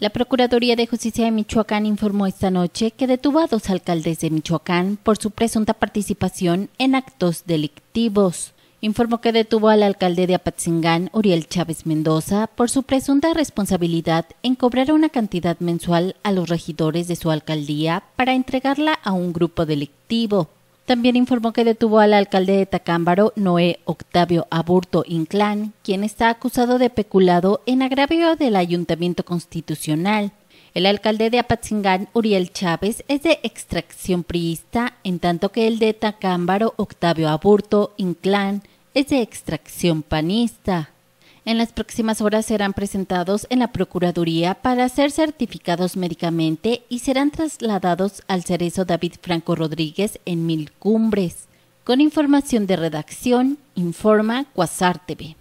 La Procuraduría de Justicia de Michoacán informó esta noche que detuvo a dos alcaldes de Michoacán por su presunta participación en actos delictivos. Informó que detuvo al alcalde de Apatzingán, Uriel Chávez Mendoza, por su presunta responsabilidad en cobrar una cantidad mensual a los regidores de su alcaldía para entregarla a un grupo delictivo. También informó que detuvo al alcalde de Tacámbaro, Noé Octavio Aburto Inclán, quien está acusado de peculado en agravio del Ayuntamiento Constitucional. El alcalde de Apatzingán, Uriel Chávez, es de extracción priista, en tanto que el de Tacámbaro, Octavio Aburto Inclán, es de extracción panista. En las próximas horas serán presentados en la Procuraduría para ser certificados médicamente y serán trasladados al cerezo David Franco Rodríguez en Mil Cumbres. Con información de redacción, informa Cuasar TV.